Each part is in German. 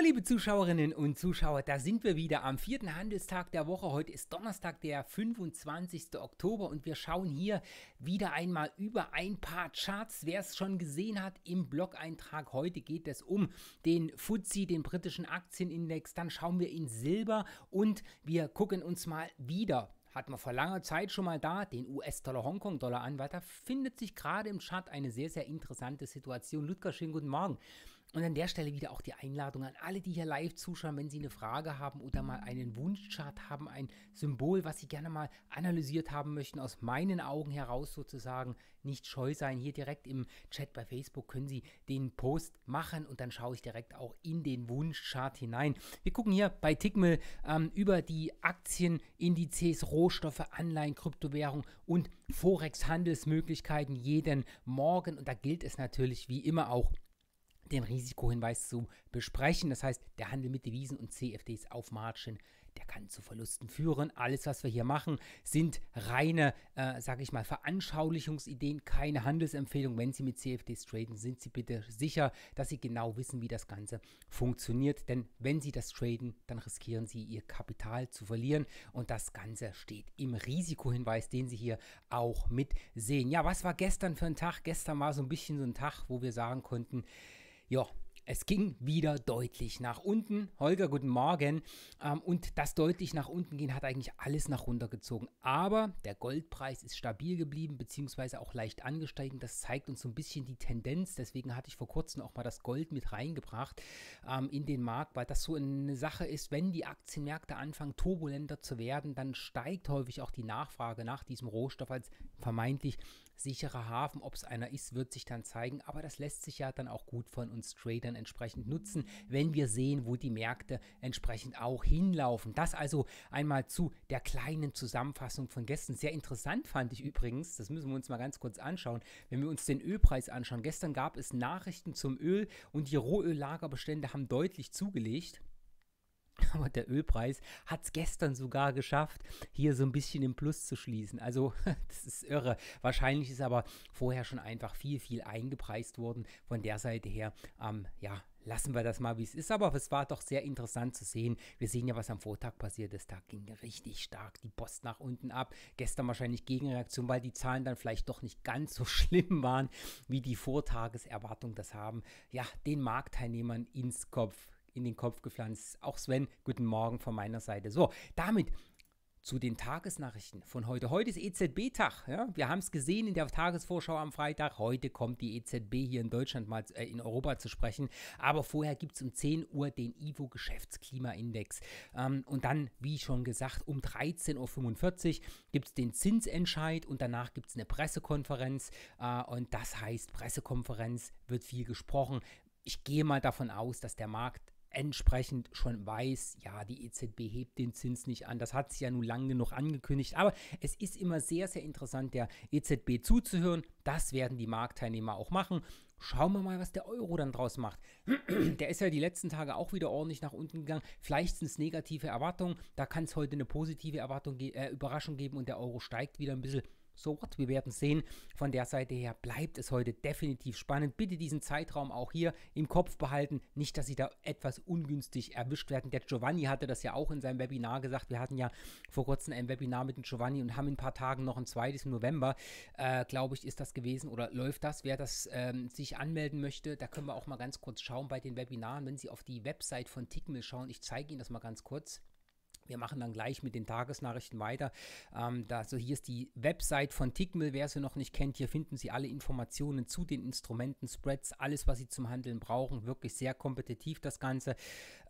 Hallo liebe Zuschauerinnen und Zuschauer, da sind wir wieder am vierten Handelstag der Woche. Heute ist Donnerstag, der 25. Oktober und wir schauen hier wieder einmal über ein paar Charts. Wer es schon gesehen hat im Blog-Eintrag, heute geht es um den FTSE, den britischen Aktienindex. Dann schauen wir in Silber und wir gucken uns mal wieder hat man vor langer Zeit schon mal da, den US-Dollar, Hongkong-Dollar an, weil da findet sich gerade im Chart eine sehr, sehr interessante Situation. Ludger, schönen guten Morgen. Und an der Stelle wieder auch die Einladung an alle, die hier live zuschauen, wenn Sie eine Frage haben oder mal einen Wunschchart haben, ein Symbol, was Sie gerne mal analysiert haben möchten, aus meinen Augen heraus sozusagen, nicht scheu sein. Hier direkt im Chat bei Facebook können Sie den Post machen und dann schaue ich direkt auch in den Wunschchart hinein. Wir gucken hier bei Tickmill ähm, über die Aktien, Indizes, Rohstoffe, Anleihen, Kryptowährung und Forex-Handelsmöglichkeiten jeden Morgen. Und da gilt es natürlich wie immer auch den Risikohinweis zu besprechen. Das heißt, der Handel mit Devisen und CFDs auf Margin, der kann zu Verlusten führen. Alles, was wir hier machen, sind reine, äh, sage ich mal, Veranschaulichungsideen, keine Handelsempfehlung. Wenn Sie mit CFDs traden, sind Sie bitte sicher, dass Sie genau wissen, wie das Ganze funktioniert. Denn wenn Sie das traden, dann riskieren Sie Ihr Kapital zu verlieren. Und das Ganze steht im Risikohinweis, den Sie hier auch mit sehen. Ja, was war gestern für ein Tag? Gestern war so ein bisschen so ein Tag, wo wir sagen konnten, ja, es ging wieder deutlich nach unten. Holger, guten Morgen. Ähm, und das deutlich nach unten gehen hat eigentlich alles nach runtergezogen. Aber der Goldpreis ist stabil geblieben, beziehungsweise auch leicht angestiegen. Das zeigt uns so ein bisschen die Tendenz. Deswegen hatte ich vor kurzem auch mal das Gold mit reingebracht ähm, in den Markt, weil das so eine Sache ist, wenn die Aktienmärkte anfangen, turbulenter zu werden, dann steigt häufig auch die Nachfrage nach diesem Rohstoff als vermeintlich sicherer Hafen, ob es einer ist, wird sich dann zeigen. Aber das lässt sich ja dann auch gut von uns Tradern entsprechend nutzen, wenn wir sehen, wo die Märkte entsprechend auch hinlaufen. Das also einmal zu der kleinen Zusammenfassung von gestern. Sehr interessant fand ich übrigens, das müssen wir uns mal ganz kurz anschauen, wenn wir uns den Ölpreis anschauen. Gestern gab es Nachrichten zum Öl und die Rohöllagerbestände haben deutlich zugelegt. Aber der Ölpreis hat es gestern sogar geschafft, hier so ein bisschen im Plus zu schließen. Also das ist irre. Wahrscheinlich ist aber vorher schon einfach viel, viel eingepreist worden. Von der Seite her, ähm, ja, lassen wir das mal, wie es ist. Aber es war doch sehr interessant zu sehen. Wir sehen ja, was am Vortag passiert ist. Da ging richtig stark die Post nach unten ab. Gestern wahrscheinlich Gegenreaktion, weil die Zahlen dann vielleicht doch nicht ganz so schlimm waren, wie die Vortageserwartung das haben. Ja, den Marktteilnehmern ins Kopf in den Kopf gepflanzt. Auch Sven, guten Morgen von meiner Seite. So, damit zu den Tagesnachrichten von heute. Heute ist EZB-Tag. Ja? Wir haben es gesehen in der Tagesvorschau am Freitag. Heute kommt die EZB hier in Deutschland mal äh, in Europa zu sprechen. Aber vorher gibt es um 10 Uhr den IWO Geschäftsklimaindex. Ähm, und dann, wie schon gesagt, um 13.45 Uhr gibt es den Zinsentscheid und danach gibt es eine Pressekonferenz. Äh, und das heißt, Pressekonferenz wird viel gesprochen. Ich gehe mal davon aus, dass der Markt entsprechend schon weiß, ja, die EZB hebt den Zins nicht an. Das hat sie ja nun lange genug angekündigt. Aber es ist immer sehr, sehr interessant, der EZB zuzuhören. Das werden die Marktteilnehmer auch machen. Schauen wir mal, was der Euro dann draus macht. Der ist ja die letzten Tage auch wieder ordentlich nach unten gegangen. Vielleicht sind es negative Erwartungen. Da kann es heute eine positive Erwartung, äh, Überraschung geben und der Euro steigt wieder ein bisschen so what, wir werden sehen. Von der Seite her bleibt es heute definitiv spannend. Bitte diesen Zeitraum auch hier im Kopf behalten, nicht, dass Sie da etwas ungünstig erwischt werden. Der Giovanni hatte das ja auch in seinem Webinar gesagt. Wir hatten ja vor kurzem ein Webinar mit dem Giovanni und haben in ein paar Tagen noch ein zweites im November, äh, glaube ich, ist das gewesen oder läuft das. Wer das ähm, sich anmelden möchte, da können wir auch mal ganz kurz schauen bei den Webinaren, wenn Sie auf die Website von Tickmill schauen. Ich zeige Ihnen das mal ganz kurz. Wir machen dann gleich mit den Tagesnachrichten weiter. Ähm, da, also hier ist die Website von Tickmill, wer sie noch nicht kennt. Hier finden Sie alle Informationen zu den Instrumenten, Spreads, alles, was Sie zum Handeln brauchen. Wirklich sehr kompetitiv das Ganze.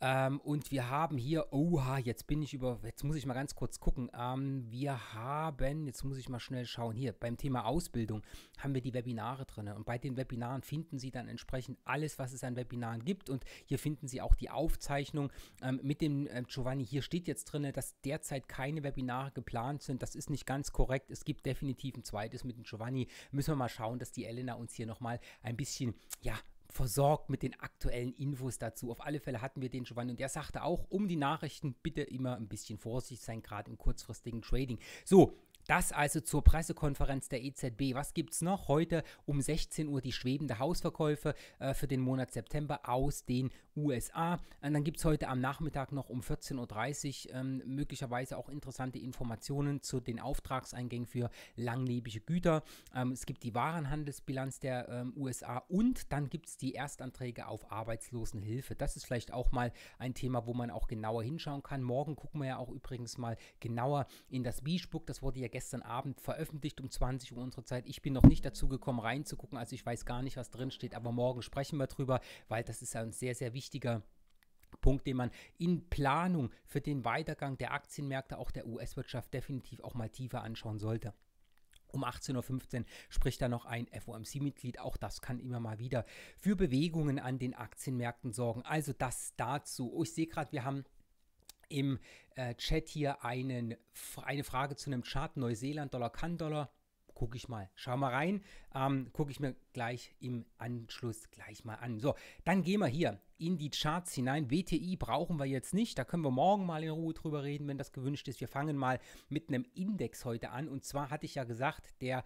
Ähm, und wir haben hier, oha, jetzt bin ich über, jetzt muss ich mal ganz kurz gucken. Ähm, wir haben, jetzt muss ich mal schnell schauen, hier beim Thema Ausbildung haben wir die Webinare drin. Und bei den Webinaren finden Sie dann entsprechend alles, was es an Webinaren gibt. Und hier finden Sie auch die Aufzeichnung ähm, mit dem äh, Giovanni. Hier steht jetzt drin, dass derzeit keine Webinare geplant sind. Das ist nicht ganz korrekt. Es gibt definitiv ein zweites mit dem Giovanni. Müssen wir mal schauen, dass die Elena uns hier nochmal ein bisschen, ja, versorgt mit den aktuellen Infos dazu. Auf alle Fälle hatten wir den Giovanni und der sagte auch, um die Nachrichten bitte immer ein bisschen vorsichtig sein, gerade im kurzfristigen Trading. So, das also zur Pressekonferenz der EZB. Was gibt es noch? Heute um 16 Uhr die schwebende Hausverkäufe äh, für den Monat September aus den USA. Und dann gibt es heute am Nachmittag noch um 14.30 Uhr ähm, möglicherweise auch interessante Informationen zu den Auftragseingängen für langlebige Güter. Ähm, es gibt die Warenhandelsbilanz der ähm, USA und dann gibt es die Erstanträge auf Arbeitslosenhilfe. Das ist vielleicht auch mal ein Thema, wo man auch genauer hinschauen kann. Morgen gucken wir ja auch übrigens mal genauer in das Biesbuch. Das wurde ja gestern Abend veröffentlicht um 20 Uhr unserer Zeit. Ich bin noch nicht dazu gekommen, reinzugucken. Also ich weiß gar nicht, was drin steht. Aber morgen sprechen wir drüber, weil das ist ja uns sehr, sehr wichtig wichtiger Punkt, den man in Planung für den Weitergang der Aktienmärkte, auch der US-Wirtschaft, definitiv auch mal tiefer anschauen sollte. Um 18.15 Uhr spricht da noch ein FOMC-Mitglied. Auch das kann immer mal wieder für Bewegungen an den Aktienmärkten sorgen. Also das dazu. Oh, ich sehe gerade, wir haben im äh, Chat hier einen, eine Frage zu einem Chart Neuseeland, Dollar, Kann-Dollar gucke ich mal. Schau mal rein. Ähm, gucke ich mir gleich im Anschluss gleich mal an. So, dann gehen wir hier in die Charts hinein. WTI brauchen wir jetzt nicht. Da können wir morgen mal in Ruhe drüber reden, wenn das gewünscht ist. Wir fangen mal mit einem Index heute an. Und zwar hatte ich ja gesagt, der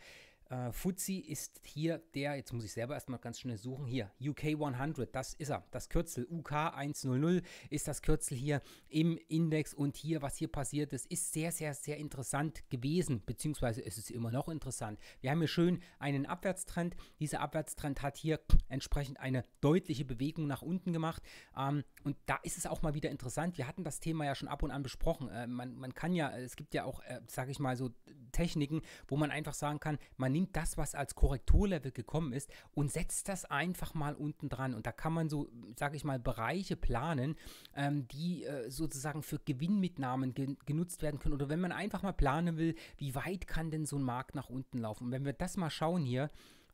äh, Fuzzi ist hier der, jetzt muss ich selber erstmal ganz schnell suchen, hier, UK 100, das ist er, das Kürzel UK 100 ist das Kürzel hier im Index und hier, was hier passiert ist, ist sehr, sehr, sehr interessant gewesen, beziehungsweise es ist immer noch interessant. Wir haben hier schön einen Abwärtstrend, dieser Abwärtstrend hat hier entsprechend eine deutliche Bewegung nach unten gemacht ähm, und da ist es auch mal wieder interessant, wir hatten das Thema ja schon ab und an besprochen, äh, man, man kann ja, es gibt ja auch, äh, sage ich mal so, Techniken, wo man einfach sagen kann, man nimmt nimmt das, was als Korrekturlevel gekommen ist und setzt das einfach mal unten dran. Und da kann man so, sage ich mal, Bereiche planen, ähm, die äh, sozusagen für Gewinnmitnahmen gen genutzt werden können. Oder wenn man einfach mal planen will, wie weit kann denn so ein Markt nach unten laufen? Und wenn wir das mal schauen hier,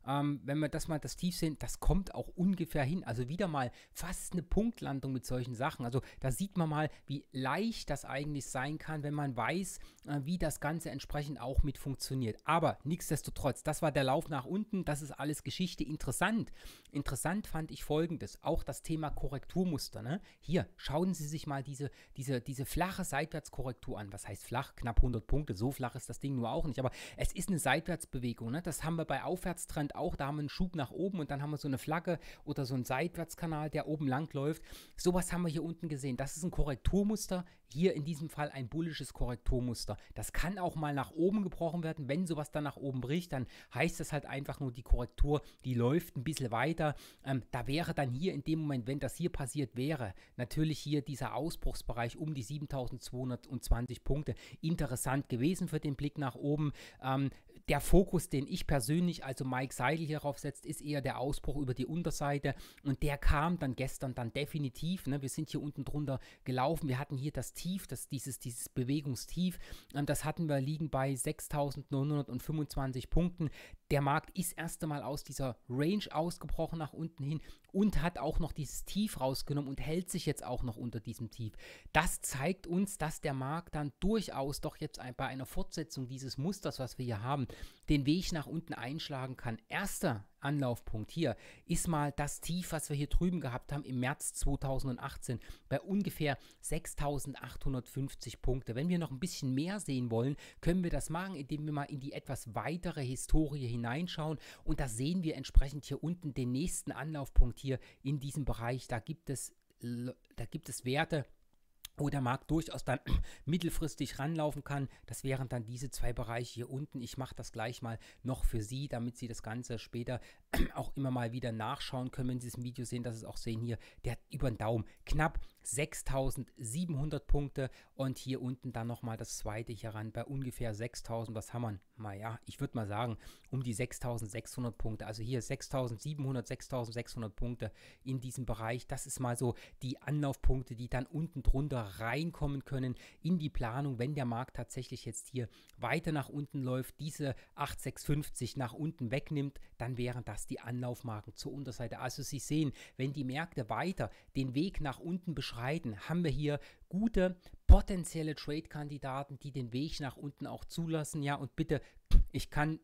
ähm, wenn wir das mal das Tief sehen, das kommt auch ungefähr hin. Also wieder mal fast eine Punktlandung mit solchen Sachen. Also da sieht man mal, wie leicht das eigentlich sein kann, wenn man weiß, äh, wie das Ganze entsprechend auch mit funktioniert. Aber nichtsdestotrotz, das war der Lauf nach unten. Das ist alles Geschichte. Interessant. Interessant fand ich folgendes. Auch das Thema Korrekturmuster. Ne? Hier, schauen Sie sich mal diese, diese, diese flache Seitwärtskorrektur an. Was heißt flach? Knapp 100 Punkte. So flach ist das Ding nur auch nicht. Aber es ist eine Seitwärtsbewegung. Ne? Das haben wir bei Aufwärtstrend Holland auch, da haben wir einen Schub nach oben und dann haben wir so eine Flagge oder so einen Seitwärtskanal, der oben lang läuft. Sowas haben wir hier unten gesehen. Das ist ein Korrekturmuster, hier in diesem Fall ein bullisches Korrekturmuster. Das kann auch mal nach oben gebrochen werden. Wenn sowas dann nach oben bricht, dann heißt das halt einfach nur, die Korrektur, die läuft ein bisschen weiter. Ähm, da wäre dann hier in dem Moment, wenn das hier passiert wäre, natürlich hier dieser Ausbruchsbereich um die 7220 Punkte interessant gewesen für den Blick nach oben. Ähm, der Fokus, den ich persönlich, also Mike Seidel hierauf setzt, ist eher der Ausbruch über die Unterseite und der kam dann gestern dann definitiv. Ne? Wir sind hier unten drunter gelaufen, wir hatten hier das Tief, das, dieses, dieses Bewegungstief, ähm, das hatten wir liegen bei 6.925 Punkten. Der Markt ist erst einmal aus dieser Range ausgebrochen nach unten hin und hat auch noch dieses Tief rausgenommen und hält sich jetzt auch noch unter diesem Tief. Das zeigt uns, dass der Markt dann durchaus doch jetzt bei einer Fortsetzung dieses Musters, was wir hier haben, den Weg nach unten einschlagen kann. Erster Anlaufpunkt hier ist mal das Tief, was wir hier drüben gehabt haben im März 2018 bei ungefähr 6.850 Punkte. Wenn wir noch ein bisschen mehr sehen wollen, können wir das machen, indem wir mal in die etwas weitere Historie hineinschauen und da sehen wir entsprechend hier unten den nächsten Anlaufpunkt hier in diesem Bereich. Da gibt es, äh, da gibt es Werte, wo der Markt durchaus dann mittelfristig ranlaufen kann. Das wären dann diese zwei Bereiche hier unten. Ich mache das gleich mal noch für Sie, damit Sie das Ganze später auch immer mal wieder nachschauen können, wenn Sie es im Video sehen, dass Sie es auch sehen hier, der hat über den Daumen knapp 6700 Punkte und hier unten dann nochmal das zweite hier ran bei ungefähr 6000, was haben wir? Naja, ich würde mal sagen, um die 6600 Punkte, also hier 6700, 6600 Punkte in diesem Bereich, das ist mal so die Anlaufpunkte, die dann unten drunter reinkommen können in die Planung, wenn der Markt tatsächlich jetzt hier weiter nach unten läuft, diese 8650 nach unten wegnimmt, dann wären das was die Anlaufmarken zur Unterseite. Also Sie sehen, wenn die Märkte weiter den Weg nach unten beschreiten, haben wir hier gute potenzielle Trade-Kandidaten, die den Weg nach unten auch zulassen. Ja, und bitte, ich kann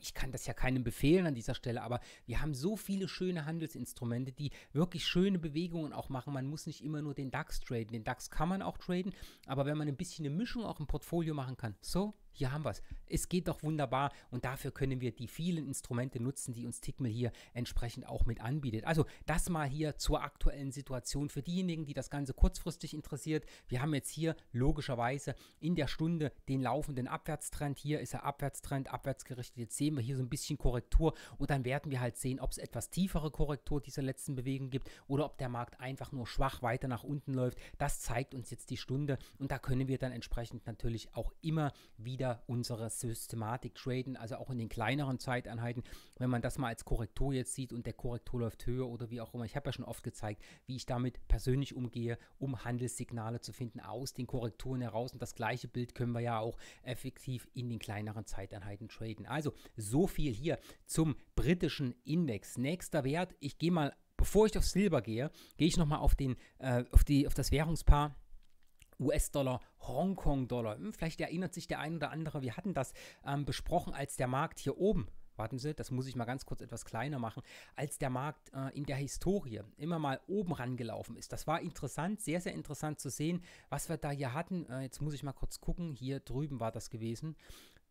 ich kann das ja keinem befehlen an dieser Stelle, aber wir haben so viele schöne Handelsinstrumente, die wirklich schöne Bewegungen auch machen. Man muss nicht immer nur den DAX traden. Den DAX kann man auch traden, aber wenn man ein bisschen eine Mischung auch im Portfolio machen kann, so hier haben wir es. Es geht doch wunderbar und dafür können wir die vielen Instrumente nutzen, die uns Tickmill hier entsprechend auch mit anbietet. Also das mal hier zur aktuellen Situation für diejenigen, die das Ganze kurzfristig interessiert. Wir haben jetzt hier logischerweise in der Stunde den laufenden Abwärtstrend. Hier ist er Abwärtstrend, abwärtsgerichtet. Jetzt sehen wir hier so ein bisschen Korrektur und dann werden wir halt sehen, ob es etwas tiefere Korrektur dieser letzten Bewegung gibt oder ob der Markt einfach nur schwach weiter nach unten läuft. Das zeigt uns jetzt die Stunde und da können wir dann entsprechend natürlich auch immer wieder wir unsere Systematik traden, also auch in den kleineren Zeiteinheiten, wenn man das mal als Korrektur jetzt sieht und der Korrektur läuft höher oder wie auch immer. Ich habe ja schon oft gezeigt, wie ich damit persönlich umgehe, um Handelssignale zu finden aus den Korrekturen heraus. Und das gleiche Bild können wir ja auch effektiv in den kleineren Zeiteinheiten traden. Also so viel hier zum britischen Index. Nächster Wert, ich gehe mal, bevor ich auf Silber gehe, gehe ich nochmal auf, äh, auf, auf das Währungspaar US-Dollar, Hongkong-Dollar. Hm, vielleicht erinnert sich der ein oder andere, wir hatten das ähm, besprochen, als der Markt hier oben warten Sie, das muss ich mal ganz kurz etwas kleiner machen, als der Markt äh, in der Historie immer mal oben rangelaufen ist. Das war interessant, sehr, sehr interessant zu sehen, was wir da hier hatten. Äh, jetzt muss ich mal kurz gucken, hier drüben war das gewesen.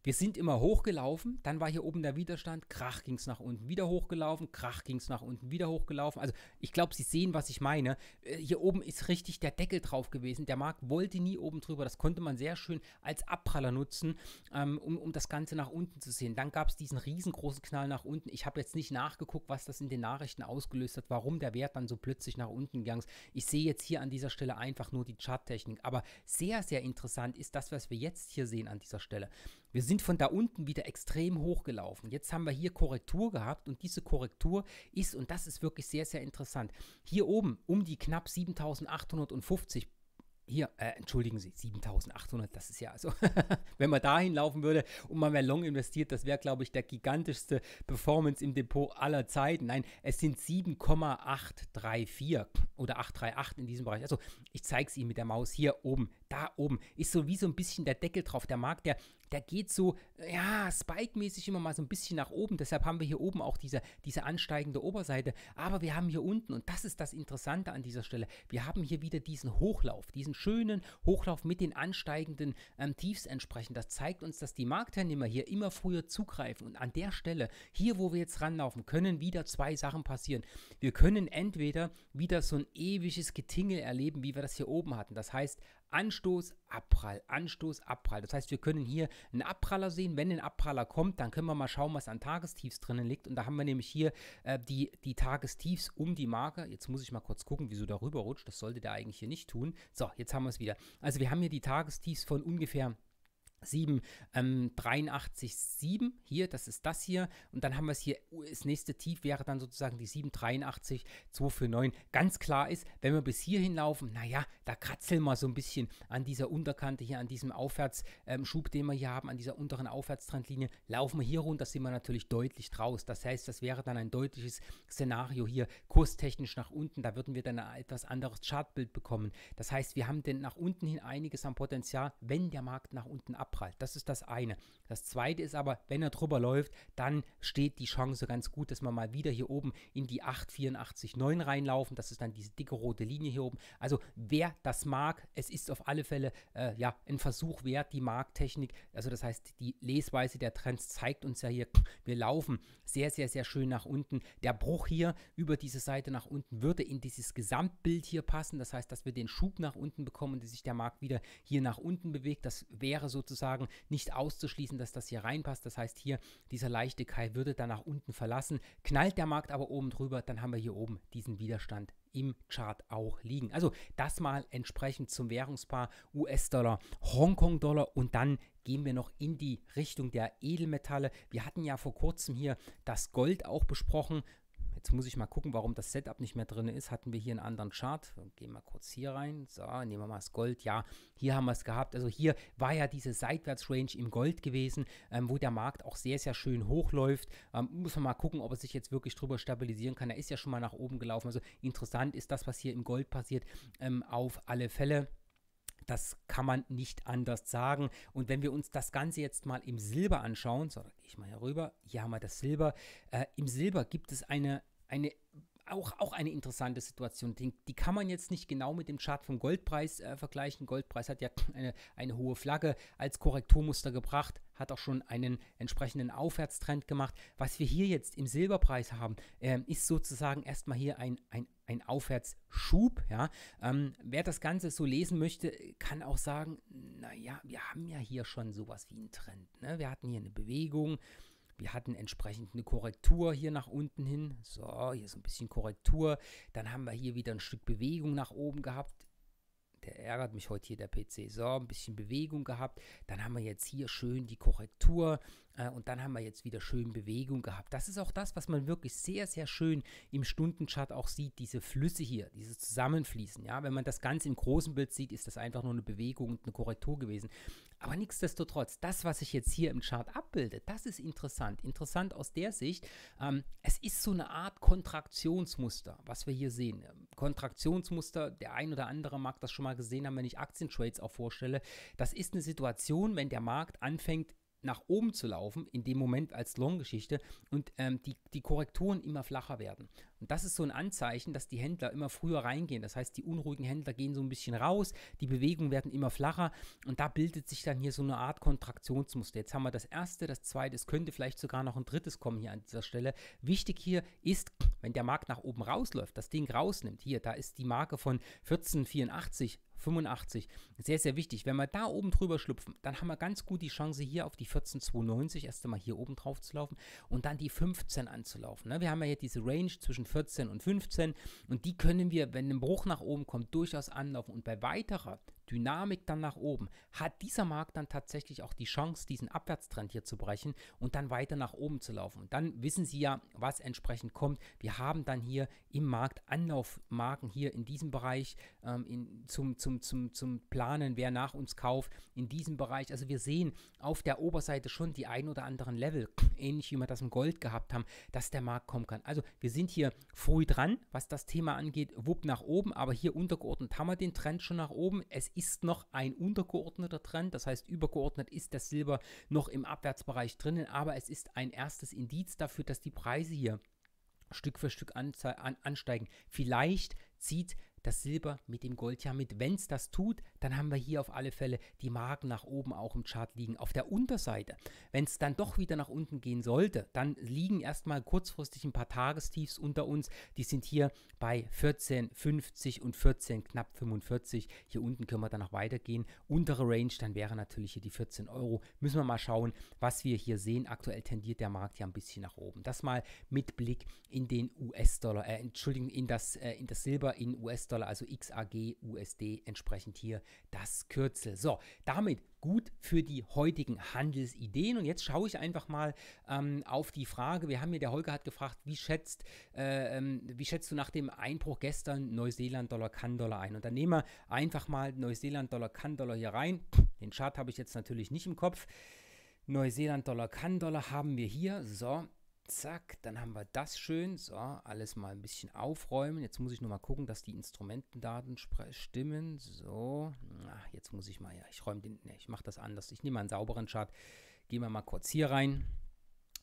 Wir sind immer hochgelaufen, dann war hier oben der Widerstand, krach ging es nach unten, wieder hochgelaufen, krach ging es nach unten, wieder hochgelaufen. Also ich glaube, Sie sehen, was ich meine. Äh, hier oben ist richtig der Deckel drauf gewesen. Der Markt wollte nie oben drüber. Das konnte man sehr schön als Abpraller nutzen, ähm, um, um das Ganze nach unten zu sehen. Dann gab es diesen riesengroßen Knall nach unten. Ich habe jetzt nicht nachgeguckt, was das in den Nachrichten ausgelöst hat, warum der Wert dann so plötzlich nach unten gegangen ist. Ich sehe jetzt hier an dieser Stelle einfach nur die Charttechnik. Aber sehr, sehr interessant ist das, was wir jetzt hier sehen an dieser Stelle. Wir sind von da unten wieder extrem hochgelaufen. Jetzt haben wir hier Korrektur gehabt und diese Korrektur ist, und das ist wirklich sehr, sehr interessant, hier oben um die knapp 7850 hier, äh, entschuldigen Sie, 7800, das ist ja also, wenn man dahin laufen würde und man wäre long investiert, das wäre, glaube ich, der gigantischste Performance im Depot aller Zeiten. Nein, es sind 7,834 oder 838 in diesem Bereich. Also, ich zeige es Ihnen mit der Maus hier oben, da oben ist so wie so ein bisschen der Deckel drauf. Der Markt, der, der geht so, ja, spike-mäßig immer mal so ein bisschen nach oben. Deshalb haben wir hier oben auch diese, diese ansteigende Oberseite. Aber wir haben hier unten, und das ist das Interessante an dieser Stelle, wir haben hier wieder diesen Hochlauf, diesen schönen Hochlauf mit den ansteigenden ähm, Tiefs entsprechend. Das zeigt uns, dass die Marktteilnehmer hier immer früher zugreifen. Und an der Stelle, hier wo wir jetzt ranlaufen, können wieder zwei Sachen passieren. Wir können entweder wieder so ein ewiges Getingel erleben, wie wir das hier oben hatten. Das heißt, Anstoß, Abprall, Anstoß, Abprall. Das heißt, wir können hier einen Abpraller sehen. Wenn ein Abpraller kommt, dann können wir mal schauen, was an Tagestiefs drinnen liegt. Und da haben wir nämlich hier äh, die, die Tagestiefs um die Marke. Jetzt muss ich mal kurz gucken, wieso darüber rutscht. Das sollte der eigentlich hier nicht tun. So, jetzt haben wir es wieder. Also wir haben hier die Tagestiefs von ungefähr 7, ähm, 83,7 hier, das ist das hier. Und dann haben wir es hier, oh, das nächste Tief wäre dann sozusagen die 783, 249. Ganz klar ist, wenn wir bis hierhin laufen, naja, da kratzeln wir so ein bisschen an dieser Unterkante hier, an diesem Aufwärtsschub, ähm, den wir hier haben, an dieser unteren Aufwärtstrendlinie. Laufen wir hier runter, sind wir natürlich deutlich draus. Das heißt, das wäre dann ein deutliches Szenario hier, kurstechnisch nach unten. Da würden wir dann ein etwas anderes Chartbild bekommen. Das heißt, wir haben denn nach unten hin einiges an Potenzial, wenn der Markt nach unten ab abprallt. Das ist das eine. Das zweite ist aber, wenn er drüber läuft, dann steht die Chance ganz gut, dass wir mal wieder hier oben in die 8,84,9 reinlaufen. Das ist dann diese dicke rote Linie hier oben. Also wer das mag, es ist auf alle Fälle äh, ja ein Versuch wert, die Markttechnik. Also das heißt, die Lesweise der Trends zeigt uns ja hier, wir laufen sehr, sehr, sehr schön nach unten. Der Bruch hier über diese Seite nach unten würde in dieses Gesamtbild hier passen. Das heißt, dass wir den Schub nach unten bekommen und sich der Markt wieder hier nach unten bewegt. Das wäre sozusagen sozusagen nicht auszuschließen, dass das hier reinpasst. Das heißt hier, dieser leichte Kai würde dann nach unten verlassen. Knallt der Markt aber oben drüber, dann haben wir hier oben diesen Widerstand im Chart auch liegen. Also das mal entsprechend zum Währungspaar US-Dollar, Hongkong-Dollar und dann gehen wir noch in die Richtung der Edelmetalle. Wir hatten ja vor kurzem hier das Gold auch besprochen. Jetzt muss ich mal gucken, warum das Setup nicht mehr drin ist. Hatten wir hier einen anderen Chart. Gehen wir kurz hier rein. So, nehmen wir mal das Gold. Ja, hier haben wir es gehabt. Also hier war ja diese Seitwärtsrange im Gold gewesen, ähm, wo der Markt auch sehr, sehr schön hochläuft. Ähm, muss man mal gucken, ob er sich jetzt wirklich drüber stabilisieren kann. Er ist ja schon mal nach oben gelaufen. Also interessant ist das, was hier im Gold passiert, ähm, auf alle Fälle. Das kann man nicht anders sagen. Und wenn wir uns das Ganze jetzt mal im Silber anschauen, so, da gehe ich mal hier rüber, hier haben wir das Silber. Äh, Im Silber gibt es eine eine auch, auch eine interessante Situation. Die, die, kann man jetzt nicht genau mit dem Chart vom Goldpreis äh, vergleichen. Goldpreis hat ja eine, eine hohe Flagge als Korrekturmuster gebracht, hat auch schon einen entsprechenden Aufwärtstrend gemacht. Was wir hier jetzt im Silberpreis haben, äh, ist sozusagen erstmal hier ein, ein, ein Aufwärtsschub. Ja? Ähm, wer das Ganze so lesen möchte, kann auch sagen, naja, wir haben ja hier schon sowas wie einen Trend. Ne? Wir hatten hier eine Bewegung wir hatten entsprechend eine Korrektur hier nach unten hin. So, hier so ein bisschen Korrektur. Dann haben wir hier wieder ein Stück Bewegung nach oben gehabt. Der ärgert mich heute hier der PC. So, ein bisschen Bewegung gehabt. Dann haben wir jetzt hier schön die Korrektur. Äh, und dann haben wir jetzt wieder schön Bewegung gehabt. Das ist auch das, was man wirklich sehr, sehr schön im Stundenchart auch sieht, diese Flüsse hier, dieses Zusammenfließen. Ja, wenn man das Ganze im großen Bild sieht, ist das einfach nur eine Bewegung und eine Korrektur gewesen. Aber nichtsdestotrotz, das, was sich jetzt hier im Chart abbildet, das ist interessant. Interessant aus der Sicht, ähm, es ist so eine Art Kontraktionsmuster, was wir hier sehen. Ähm, Kontraktionsmuster, der ein oder andere mag das schon mal gesehen haben, wenn ich Aktientrades auch vorstelle. Das ist eine Situation, wenn der Markt anfängt, nach oben zu laufen, in dem Moment als Long-Geschichte und ähm, die, die Korrekturen immer flacher werden. Und das ist so ein Anzeichen, dass die Händler immer früher reingehen. Das heißt, die unruhigen Händler gehen so ein bisschen raus, die Bewegungen werden immer flacher und da bildet sich dann hier so eine Art Kontraktionsmuster. Jetzt haben wir das erste, das zweite, es könnte vielleicht sogar noch ein drittes kommen hier an dieser Stelle. Wichtig hier ist, wenn der Markt nach oben rausläuft, das Ding rausnimmt, hier, da ist die Marke von 1484 85. Sehr, sehr wichtig. Wenn wir da oben drüber schlüpfen, dann haben wir ganz gut die Chance, hier auf die 1492 erst einmal hier oben drauf zu laufen und dann die 15 anzulaufen. Ne? Wir haben ja hier diese Range zwischen 14 und 15 und die können wir, wenn ein Bruch nach oben kommt, durchaus anlaufen. Und bei weiterer Dynamik dann nach oben, hat dieser Markt dann tatsächlich auch die Chance, diesen Abwärtstrend hier zu brechen und dann weiter nach oben zu laufen. Und dann wissen Sie ja, was entsprechend kommt. Wir haben dann hier im Markt Anlaufmarken hier in diesem Bereich ähm, in, zum, zum, zum, zum Planen, wer nach uns kauft, in diesem Bereich. Also wir sehen auf der Oberseite schon die ein oder anderen Level, ähnlich wie wir das im Gold gehabt haben, dass der Markt kommen kann. Also wir sind hier früh dran, was das Thema angeht, wupp nach oben, aber hier untergeordnet haben wir den Trend schon nach oben. Es ist noch ein untergeordneter Trend. Das heißt, übergeordnet ist das Silber noch im Abwärtsbereich drinnen, aber es ist ein erstes Indiz dafür, dass die Preise hier Stück für Stück ansteigen. Vielleicht zieht das Silber mit dem Gold ja mit. Wenn es das tut, dann haben wir hier auf alle Fälle die Marken nach oben auch im Chart liegen. Auf der Unterseite, wenn es dann doch wieder nach unten gehen sollte, dann liegen erstmal kurzfristig ein paar Tagestiefs unter uns. Die sind hier bei 14,50 und 14 knapp 45. Hier unten können wir dann noch weitergehen. Untere Range, dann wäre natürlich hier die 14 Euro. Müssen wir mal schauen, was wir hier sehen. Aktuell tendiert der Markt ja ein bisschen nach oben. Das mal mit Blick in den US-Dollar, äh, Entschuldigung, in das, äh, in das Silber in US-Dollar. US-Dollar, also XAG USD entsprechend hier das Kürzel. So, damit gut für die heutigen Handelsideen. Und jetzt schaue ich einfach mal ähm, auf die Frage. Wir haben hier, der Holger hat gefragt, wie schätzt, äh, ähm, wie schätzt du nach dem Einbruch gestern Neuseeland-Dollar, Kann-Dollar ein? Und dann nehmen wir einfach mal Neuseeland-Dollar, Kann-Dollar hier rein. Den Chart habe ich jetzt natürlich nicht im Kopf. Neuseeland-Dollar, Kann-Dollar haben wir hier. So, Zack, dann haben wir das schön. So, alles mal ein bisschen aufräumen. Jetzt muss ich nur mal gucken, dass die Instrumentendaten stimmen. So, Ach, jetzt muss ich mal, ja, ich räume den, ne, ich mache das anders. Ich nehme mal einen sauberen Chart. Gehen wir mal kurz hier rein.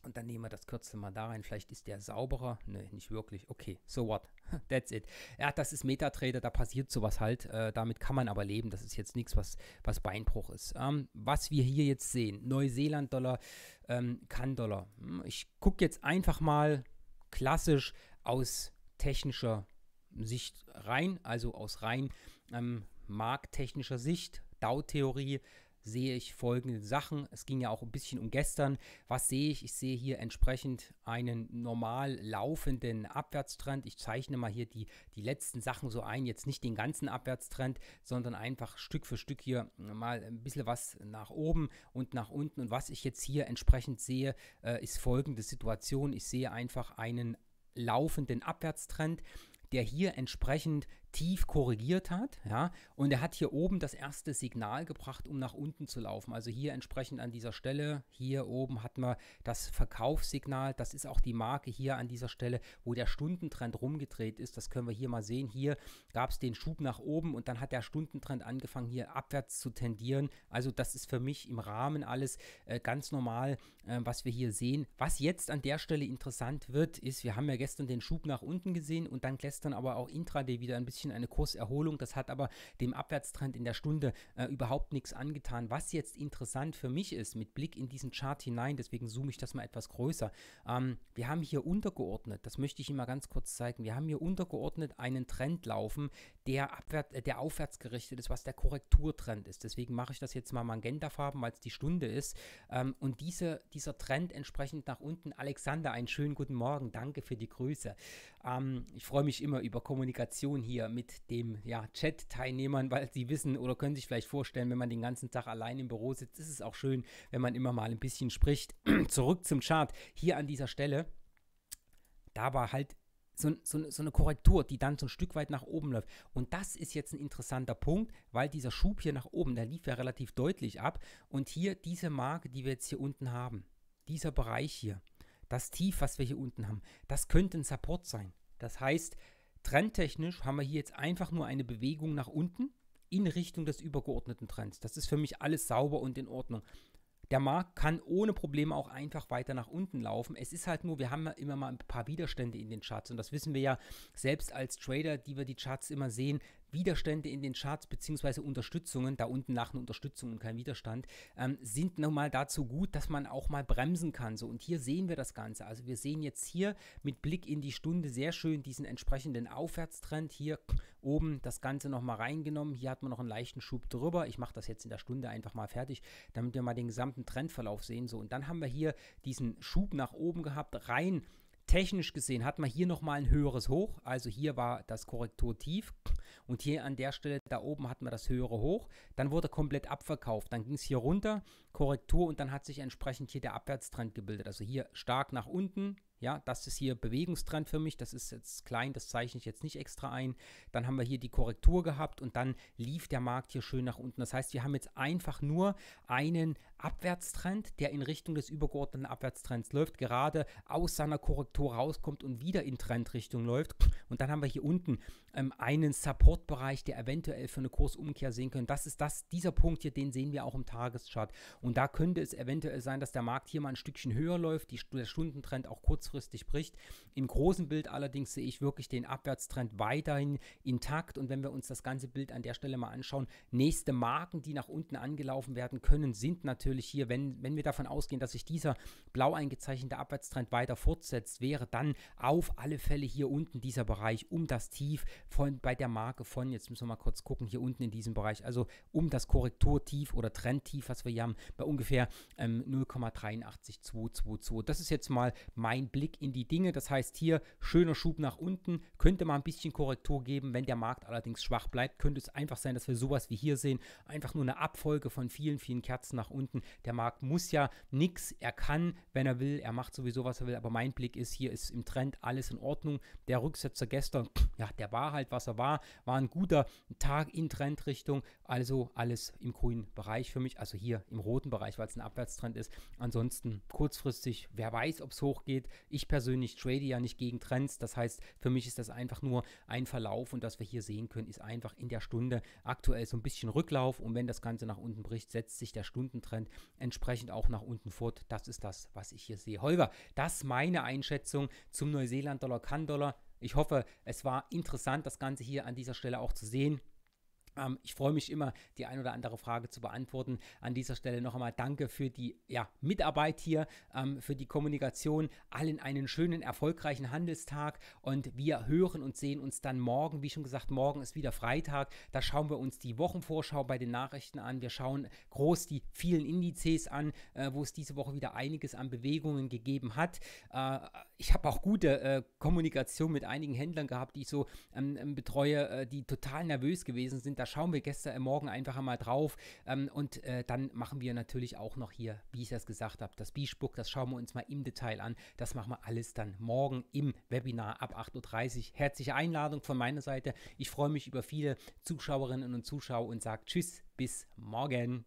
Und dann nehmen wir das Kürzel mal da rein. Vielleicht ist der sauberer. Ne, nicht wirklich. Okay, so what? That's it. Ja, das ist Metatrader, da passiert sowas halt. Äh, damit kann man aber leben. Das ist jetzt nichts, was, was Beinbruch ist. Ähm, was wir hier jetzt sehen, Neuseeland-Dollar, ähm, Kann-Dollar. Hm, ich gucke jetzt einfach mal klassisch aus technischer Sicht rein, also aus rein ähm, markttechnischer Sicht, Dow-Theorie, sehe ich folgende Sachen. Es ging ja auch ein bisschen um gestern. Was sehe ich? Ich sehe hier entsprechend einen normal laufenden Abwärtstrend. Ich zeichne mal hier die, die letzten Sachen so ein. Jetzt nicht den ganzen Abwärtstrend, sondern einfach Stück für Stück hier mal ein bisschen was nach oben und nach unten. Und was ich jetzt hier entsprechend sehe, äh, ist folgende Situation. Ich sehe einfach einen laufenden Abwärtstrend der hier entsprechend tief korrigiert hat, ja, und er hat hier oben das erste Signal gebracht, um nach unten zu laufen. Also hier entsprechend an dieser Stelle, hier oben hat man das Verkaufssignal, das ist auch die Marke hier an dieser Stelle, wo der Stundentrend rumgedreht ist, das können wir hier mal sehen. Hier gab es den Schub nach oben und dann hat der Stundentrend angefangen, hier abwärts zu tendieren. Also das ist für mich im Rahmen alles äh, ganz normal, äh, was wir hier sehen. Was jetzt an der Stelle interessant wird, ist, wir haben ja gestern den Schub nach unten gesehen und dann gestern aber auch intraday wieder ein bisschen bisschen eine Kurserholung. Das hat aber dem Abwärtstrend in der Stunde äh, überhaupt nichts angetan. Was jetzt interessant für mich ist, mit Blick in diesen Chart hinein, deswegen zoome ich das mal etwas größer. Ähm, wir haben hier untergeordnet, das möchte ich Ihnen mal ganz kurz zeigen. Wir haben hier untergeordnet einen Trend laufen, der, abwärts, äh, der aufwärts gerichtet ist, was der Korrekturtrend ist. Deswegen mache ich das jetzt mal Magentafarben, weil es die Stunde ist. Ähm, und diese, dieser Trend entsprechend nach unten. Alexander, einen schönen guten Morgen. Danke für die Grüße. Ähm, ich freue mich immer über Kommunikation hier mit den ja, Chat-Teilnehmern, weil sie wissen oder können sich vielleicht vorstellen, wenn man den ganzen Tag allein im Büro sitzt, ist es auch schön, wenn man immer mal ein bisschen spricht. Zurück zum Chart. Hier an dieser Stelle, da war halt so, so, so, eine Korrektur, die dann so ein Stück weit nach oben läuft. Und das ist jetzt ein interessanter Punkt, weil dieser Schub hier nach oben, der lief ja relativ deutlich ab. Und hier diese Marke, die wir jetzt hier unten haben, dieser Bereich hier, das Tief, was wir hier unten haben, das könnte ein Support sein. Das heißt, trendtechnisch haben wir hier jetzt einfach nur eine Bewegung nach unten in Richtung des übergeordneten Trends. Das ist für mich alles sauber und in Ordnung. Der Markt kann ohne Probleme auch einfach weiter nach unten laufen. Es ist halt nur, wir haben ja immer mal ein paar Widerstände in den Charts und das wissen wir ja selbst als Trader, die wir die Charts immer sehen, Widerstände in den Charts bzw. Unterstützungen, da unten nach einer Unterstützung und kein Widerstand, ähm, sind nochmal dazu gut, dass man auch mal bremsen kann. So, und hier sehen wir das Ganze. Also wir sehen jetzt hier mit Blick in die Stunde sehr schön diesen entsprechenden Aufwärtstrend. Hier oben das Ganze nochmal reingenommen. Hier hat man noch einen leichten Schub drüber. Ich mache das jetzt in der Stunde einfach mal fertig, damit wir mal den gesamten Trendverlauf sehen. So, und dann haben wir hier diesen Schub nach oben gehabt, rein Technisch gesehen hat man hier nochmal ein höheres Hoch, also hier war das Korrektur tief und hier an der Stelle da oben hat man das höhere Hoch, dann wurde komplett abverkauft, dann ging es hier runter, Korrektur und dann hat sich entsprechend hier der Abwärtstrend gebildet, also hier stark nach unten, ja, das ist hier Bewegungstrend für mich. Das ist jetzt klein, das zeichne ich jetzt nicht extra ein. Dann haben wir hier die Korrektur gehabt und dann lief der Markt hier schön nach unten. Das heißt, wir haben jetzt einfach nur einen Abwärtstrend, der in Richtung des übergeordneten Abwärtstrends läuft, gerade aus seiner Korrektur rauskommt und wieder in Trendrichtung läuft. Und dann haben wir hier unten ähm, einen Supportbereich, der eventuell für eine Kursumkehr sehen können. Das ist das, dieser Punkt hier, den sehen wir auch im Tageschart. Und da könnte es eventuell sein, dass der Markt hier mal ein Stückchen höher läuft, die, der Stundentrend auch kurz langfristig bricht. Im großen Bild allerdings sehe ich wirklich den Abwärtstrend weiterhin intakt. Und wenn wir uns das ganze Bild an der Stelle mal anschauen, nächste Marken, die nach unten angelaufen werden können, sind natürlich hier, wenn, wenn wir davon ausgehen, dass sich dieser blau eingezeichnete Abwärtstrend weiter fortsetzt, wäre dann auf alle Fälle hier unten dieser Bereich um das Tief von bei der Marke von, jetzt müssen wir mal kurz gucken, hier unten in diesem Bereich, also um das Korrekturtief oder Trendtief, was wir hier haben, bei ungefähr ähm, 0,83222. Das ist jetzt mal mein Blick Blick in die Dinge. Das heißt hier schöner Schub nach unten, könnte mal ein bisschen Korrektur geben. Wenn der Markt allerdings schwach bleibt, könnte es einfach sein, dass wir sowas wie hier sehen. Einfach nur eine Abfolge von vielen, vielen Kerzen nach unten. Der Markt muss ja nichts. Er kann, wenn er will. Er macht sowieso, was er will. Aber mein Blick ist, hier ist im Trend alles in Ordnung. Der Rücksetzer gestern, ja, der war halt, was er war. War ein guter Tag in Trendrichtung. Also alles im grünen Bereich für mich. Also hier im roten Bereich, weil es ein Abwärtstrend ist. Ansonsten kurzfristig, wer weiß, ob es hochgeht ich persönlich trade ja nicht gegen Trends. Das heißt, für mich ist das einfach nur ein Verlauf und das wir hier sehen können, ist einfach in der Stunde aktuell so ein bisschen Rücklauf und wenn das Ganze nach unten bricht, setzt sich der Stundentrend entsprechend auch nach unten fort. Das ist das, was ich hier sehe. Holger, das meine Einschätzung zum Neuseeland-Dollar, Kann-Dollar. Ich hoffe, es war interessant, das Ganze hier an dieser Stelle auch zu sehen. Ähm, ich freue mich immer, die ein oder andere Frage zu beantworten. An dieser Stelle noch einmal danke für die ja, Mitarbeit hier, ähm, für die Kommunikation. Allen einen schönen, erfolgreichen Handelstag und wir hören und sehen uns dann morgen. Wie schon gesagt, morgen ist wieder Freitag. Da schauen wir uns die Wochenvorschau bei den Nachrichten an. Wir schauen groß die vielen Indizes an, äh, wo es diese Woche wieder einiges an Bewegungen gegeben hat. Äh, ich habe auch gute äh, Kommunikation mit einigen Händlern gehabt, die ich so ähm, ähm betreue, äh, die total nervös gewesen sind schauen wir gestern äh, morgen einfach einmal drauf. Ähm, und äh, dann machen wir natürlich auch noch hier, wie ich das gesagt habe, das Biespuck, das schauen wir uns mal im Detail an. Das machen wir alles dann morgen im Webinar ab 8.30 Uhr. Herzliche Einladung von meiner Seite. Ich freue mich über viele Zuschauerinnen und Zuschauer und sage Tschüss, bis morgen.